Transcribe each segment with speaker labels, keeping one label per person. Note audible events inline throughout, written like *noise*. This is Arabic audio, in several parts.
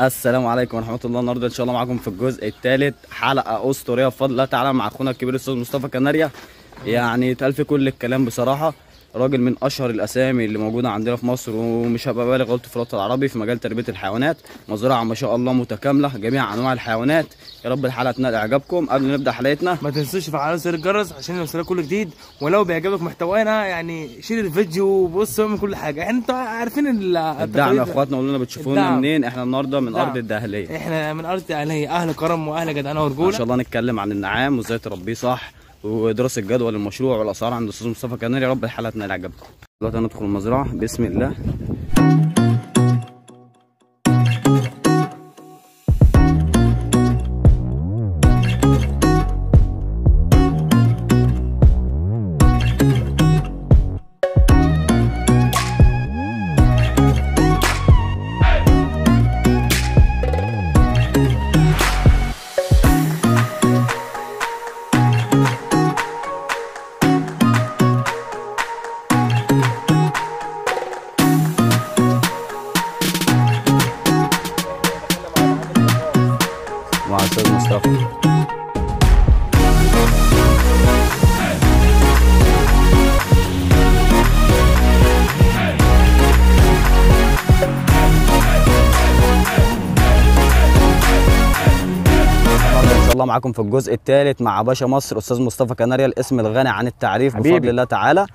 Speaker 1: السلام عليكم ورحمه الله النهارده ان شاء الله معاكم في الجزء الثالث حلقه اسطوريه بفضل الله تعالى مع اخونا الكبير الاستاذ مصطفى كناريا يعني اتقال كل الكلام بصراحه راجل من اشهر الاسامي اللي موجوده عندنا في مصر ومش هبقى بالغ قلت في الوطن العربي في مجال تربيه الحيوانات مزرعه ما شاء الله متكامله جميع انواع الحيوانات يا رب الحلقه تنال اعجابكم قبل ما نبدا حلقتنا ما تنسوش تفعلوا زر الجرس عشان يوصلك كل جديد ولو بيعجبك محتوانا يعني شير الفيديو وبص من كل حاجه يعني انتوا عارفين الدعم يا اخواتنا قولوا لنا بتشوفونا منين احنا النهارده من ارض الدهليه احنا من ارض الدهليه اهل كرم واهل جدعنه ورجوله ان شاء الله نتكلم عن النعام وازاي تربيه صح ودراسه جدول المشروع والاسعار عند الاستاذ مصطفى كناري يا رب الحلقه تنال عجبكم دلوقتي هندخل المزرعه بسم الله الله معاكم في الجزء الثالث مع باشا مصر استاذ مصطفى كناريا الاسم الغني عن التعريف حبيبي. بفضل الله تعالى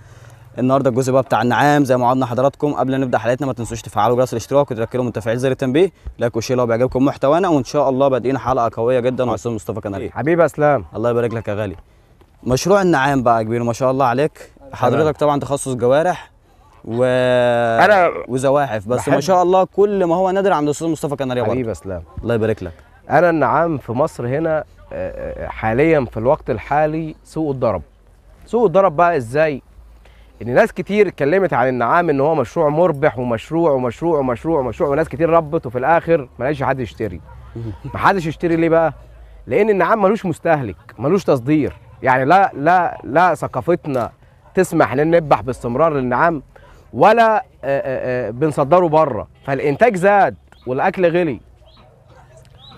Speaker 1: النهارده الجزء بقى بتاع النعام زي ما وعدنا حضراتكم قبل ما نبدا حلقتنا ما تنسوش تفعلوا جرس الاشتراك وتركلوا من تفعيل زر التنبيه لايك وشير لو بيعجبكم محتوانا وان شاء الله بادئين حلقه قويه جدا مع استاذ مصطفى كناريا حبيبي اسلام الله يبارك لك يا غالي مشروع النعام بقى كبير ما شاء الله عليك حضرتك طبعا تخصص جوارح
Speaker 2: و انا وزواحف بس ما شاء
Speaker 1: الله كل ما هو نادر عند الاستاذ مصطفى كناريا حبيبي
Speaker 2: اسلام الله يبارك لك انا النعام في مصر هنا آه، آه، حاليا في الوقت الحالي سوق الضرب سوق الضرب بقى ازاي ان ناس كتير اتكلمت عن النعام ان هو مشروع مربح ومشروع ومشروع ومشروع ومشروع وناس كتير ربت وفي الاخر ما لقاش حد يشتري ما حدش يشتري ليه بقى لان النعام ملوش مستهلك ملوش تصدير يعني لا لا لا ثقافتنا تسمح ان نذبح باستمرار للنعام ولا آه، بنصدره بره فالانتاج زاد والاكل غلي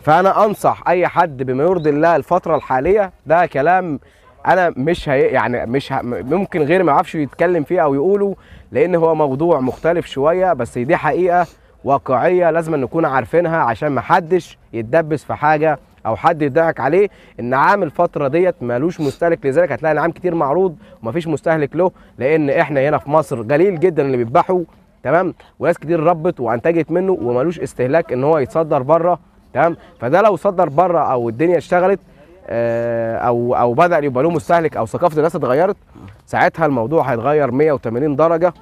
Speaker 2: فانا انصح اي حد بما يرضي الله الفتره الحاليه ده كلام انا مش هي يعني مش ه... ممكن غير ما يعرفش يتكلم فيه او يقوله لان هو موضوع مختلف شويه بس دي حقيقه واقعيه لازم نكون عارفينها عشان ما حدش يتدبس في حاجه او حد يضحك عليه ان عام الفتره ديت مالوش مستهلك لذلك هتلاقي ان عام كتير معروض ومفيش مستهلك له لان احنا هنا في مصر قليل جدا اللي بيذبحوا تمام وناس كتير ربت وانتجت منه ومالوش استهلاك ان هو يتصدر بره تمام فده لو صدر بره او الدنيا اشتغلت آه، او او بدا يبقى له مستهلك او ثقافه الناس اتغيرت ساعتها الموضوع هيتغير 180 درجه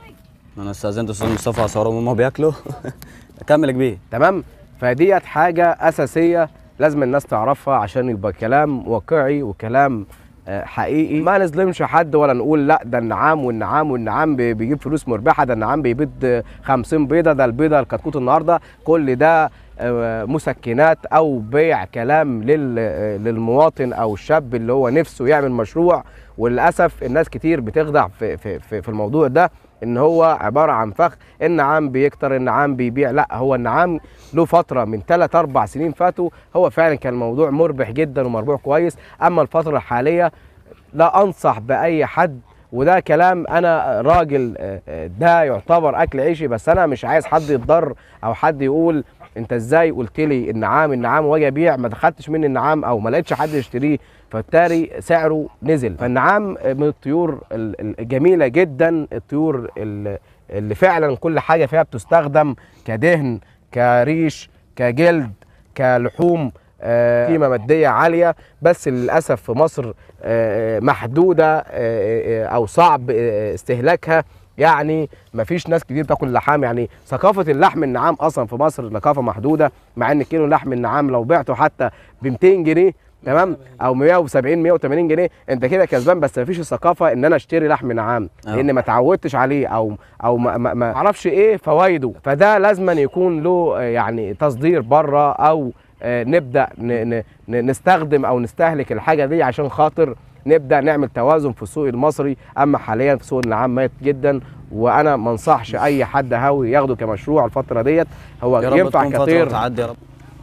Speaker 2: انا استاذنت استاذ مصطفى عصام هم بياكلوا *laughs* اكمل يا كبير تمام فديت حاجه اساسيه لازم الناس تعرفها عشان يبقى كلام واقعي وكلام حقيقي ما نظلمش حد ولا نقول لا ده النعام والنعام والنعام بيجيب فلوس مربحه ده النعام بيبيض 50 بيضه ده البيضه الكتكوت النهارده كل ده آه، مسكنات او بيع كلام للمواطن او الشاب اللي هو نفسه يعمل مشروع وللاسف الناس كتير بتخدع في في في الموضوع ده ان هو عباره عن فخ النعام بيكتر النعام بيبيع لا هو النعام له فتره من 3 4 سنين فاتوا هو فعلا كان الموضوع مربح جدا ومربوح كويس اما الفتره الحاليه لا انصح باي حد وده كلام انا راجل آه، آه، ده يعتبر اكل عيشي بس انا مش عايز حد يتضر او حد يقول انت ازاي قلت لي النعام النعام واجي ابيع ما دخلتش مني النعام او ما لقيتش حد يشتريه فبالتالي سعره نزل فالنعام من الطيور الجميله جدا الطيور اللي فعلا كل حاجه فيها بتستخدم كدهن كريش كجلد كلحوم آه، قيمه ماديه عاليه بس للاسف في مصر آه، آه، محدوده او صعب استهلاكها يعني مفيش ناس كتير تاكل لحام يعني ثقافه اللحم النعام اصلا في مصر ثقافه محدوده مع ان كيلو لحم النعام لو بعته حتى ب 200 جنيه تمام او 170 180 جنيه انت كده كسبان بس مفيش الثقافه ان انا اشتري لحم نعام لان ما اتعودتش عليه او او ما, ما, ما اعرفش ايه فوائده فده لازما يكون له يعني تصدير بره او آه، نبدا نستخدم او نستهلك الحاجه دي عشان خاطر نبدا نعمل توازن في السوق المصري اما حاليا في سوق العام ميت جدا وانا ما انصحش اي حد هاوي ياخده كمشروع الفتره ديت هو يا رب ينفع تكون كتير فترة وتعدي يا رب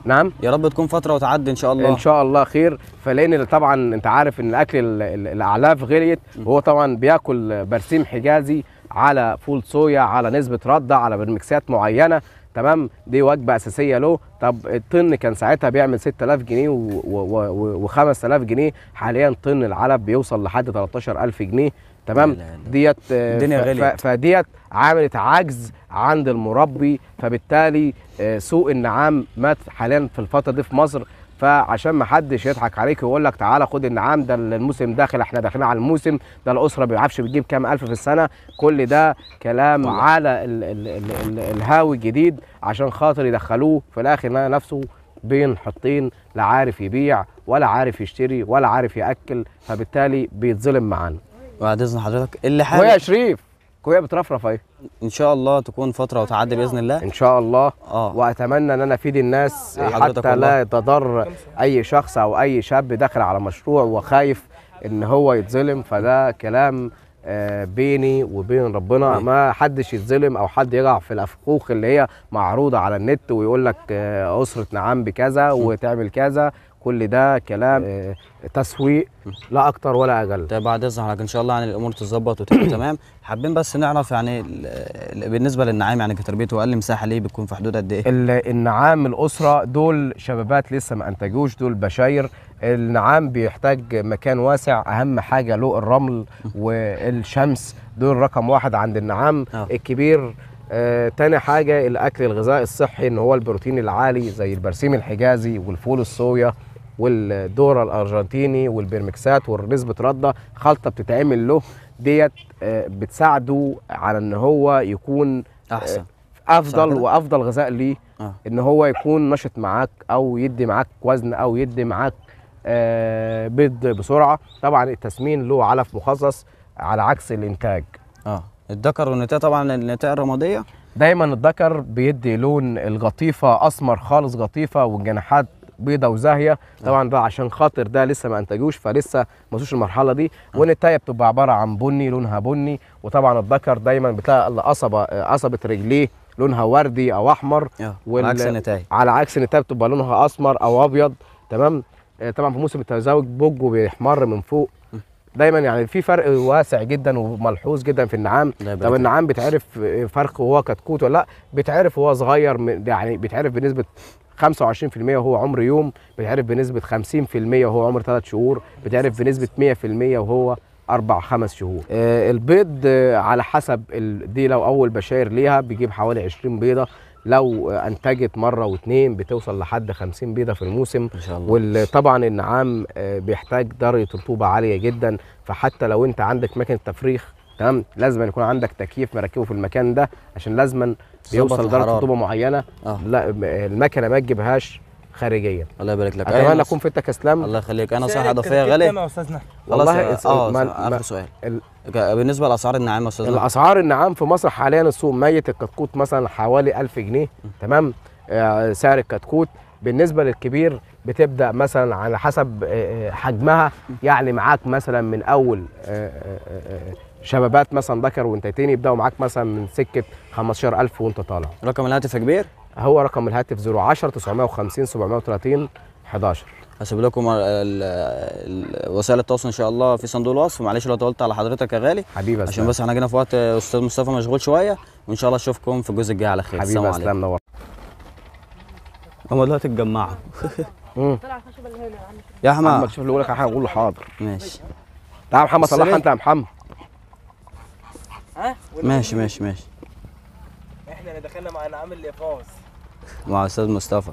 Speaker 2: نعم يا رب تكون فتره وتعدي ان شاء الله ان شاء الله خير فلان طبعا انت عارف ان الاكل الاعلاف غليت وهو طبعا بياكل برسيم حجازي على فول صويا على نسبه رده على برمكسات معينه تمام دي وجبه اساسيه له طب الطن كان ساعتها بيعمل 6000 جنيه و5000 جنيه حاليا طن العلب بيوصل لحد 13000 جنيه تمام ديت آه، الدنيا فديت عملت عجز عند المربي فبالتالي آه، سوق النعام مات حاليا في الفتره دي في مصر فعشان ما حدش يضحك عليك ويقول لك تعالى خد النعام ده الموسم داخل احنا داخلين على الموسم ده الاسره ما بيعرفش بتجيب كام الف في السنه كل ده كلام على ال ال ال ال الهاوي الجديد عشان خاطر يدخلوه في الاخر نفسه بين حطين لا عارف يبيع ولا عارف يشتري ولا عارف ياكل فبالتالي بيتظلم معانا بعد اذن حضرتك اللي حاجه ويا شريف كوية بترفرف اهي ان شاء الله تكون فتره وتعدي باذن الله ان شاء الله آه. واتمنى ان انا افيد الناس حتى لا يتضر اي شخص او اي شاب داخل على مشروع وخايف ان هو يتظلم فده كلام آه، بيني وبين ربنا ما حدش يتظلم او حد يقع في الافخوخ اللي هي معروضه على النت ويقول لك آه، اسره نعام بكذا وتعمل كذا كل ده كلام آه، تسويق
Speaker 1: لا اكتر ولا اقل طيب بعد اذنك ان شاء الله يعني الامور تتظبط وتبقى *coughs* تمام حابين بس نعرف يعني
Speaker 2: بالنسبه للنعام يعني كتربيته اقل مساحه ليه بتكون في حدود قد ايه النعام الاسره دول شبابات لسه ما انتجوش دول بشاير النعام بيحتاج مكان واسع اهم حاجه له الرمل والشمس دول رقم واحد عند النعام أوه. الكبير آه، تاني حاجة الأكل الغذاء الصحي إن هو البروتين العالي زي البرسيم الحجازي والفول الصويا والدوره الارجنتيني والبيرمكسات والنسبه رده خلطه بتتعمل له ديت آه، بتساعده على ان هو يكون آه، احسن افضل وافضل غذاء ليه آه. ان هو يكون نشط معاك او يدي معاك وزن او يدي معاك آه، بيض بسرعه طبعا التسمين له علف مخصص على عكس الانتاج اه الذكر والنتاء طبعا النتاء الرماديه دايما الذكر بيدي لون الغطيفة اسمر خالص غطيفة والجناحات بيضه وزاهيه طبعا ده عشان خاطر ده لسه ما انتجوش فلسه ما وصلوش المرحله دي آه. والنتايه بتبقى عباره عن بني لونها بني وطبعا الذكر دايما بتلاقي القصبه آه، قصبه رجليه لونها وردي او احمر آه، وال... عكس النتايه على عكس النتايه بتبقى لونها اسمر او ابيض تمام طبعا في موسم التزاوج بوجه بيحمر من فوق دايما يعني في فرق واسع جدا وملحوظ جدا في النعام طب النعام بتعرف فرق وهو كتكوت ولا لا بتعرف وهو صغير يعني بتعرف بنسبه 25% وهو عمر يوم بيتعرف بنسبه 50% وهو عمر 3 شهور بيتعرف بنسبه 100% وهو اربع خمس شهور آه البيض آه على حسب دي لو اول بشاير ليها بيجيب حوالي 20 بيضه لو آه انتجت مره واثنين بتوصل لحد 50 بيضه في الموسم شاء الله وطبعا النعام آه، بيحتاج درجه رطوبه عاليه جدا فحتى لو انت عندك مكنه تفريخ تمام لازم يكون عندك تكييف مركبه في المكان ده عشان لازما بيوصل درجه رطوبه معينه آه. لا المكنه ما تجيبهاش خارجيا الله يبارك لك اتمنى أيوة اكون في اسلام الله يخليك انا صح اضافيه غالي يا استاذنا والله اه, آه، اخر
Speaker 1: سؤال ال... بالنسبه لاسعار النعام يا استاذنا الاسعار
Speaker 2: النعام في مصر حاليا السوق ميت الكتكوت مثلا حوالي 1000 جنيه تمام آه، سعر الكتكوت بالنسبه للكبير بتبدا مثلا على حسب آه، حجمها يعني معاك مثلا من اول شبابات مثلا ذكر وانتيتين يبداوا معاك مثلا من سكه 15000 وانت طالع رقم الهاتف يا كبير هو رقم الهاتف 010 950 730 11 هسيب لكم وسائل التواصل ان
Speaker 1: شاء الله في صندوق الوصف معلش لو طولت على حضرتك يا غالي حبيبي عشان بس احنا جينا في وقت استاذ مصطفى مشغول شويه وان شاء الله اشوفكم في الجزء الجاي على خير حبيبي اسلام نور هم دلوقتي اتجمعوا يا احمد شوف اللي يقول لك حاجه اقول له حاضر ماشي تعال محمد صلاح انت يا محمد ماشي إيه؟ ماشي ماشي احنا دخلنا مع العامل اللي فاز مع استاذ مصطفى